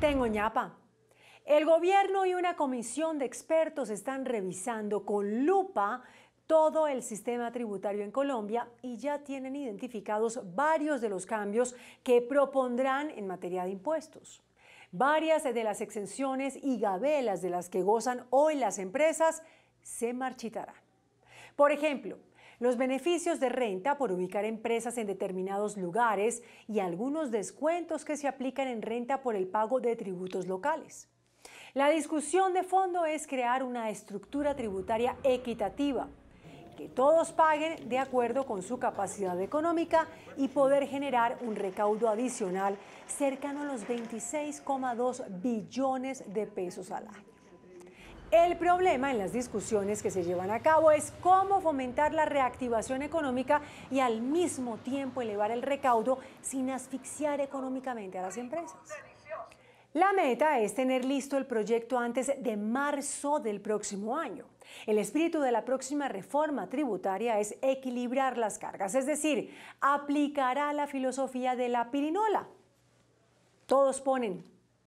Tengo ñapa. El gobierno y una comisión de expertos están revisando con lupa todo el sistema tributario en Colombia y ya tienen identificados varios de los cambios que propondrán en materia de impuestos. Varias de las exenciones y gabelas de las que gozan hoy las empresas se marchitarán. Por ejemplo, los beneficios de renta por ubicar empresas en determinados lugares y algunos descuentos que se aplican en renta por el pago de tributos locales. La discusión de fondo es crear una estructura tributaria equitativa que todos paguen de acuerdo con su capacidad económica y poder generar un recaudo adicional cercano a los 26,2 billones de pesos al año. El problema en las discusiones que se llevan a cabo es cómo fomentar la reactivación económica y al mismo tiempo elevar el recaudo sin asfixiar económicamente a las empresas. La meta es tener listo el proyecto antes de marzo del próximo año. El espíritu de la próxima reforma tributaria es equilibrar las cargas, es decir, aplicará la filosofía de la pirinola. Todos ponen,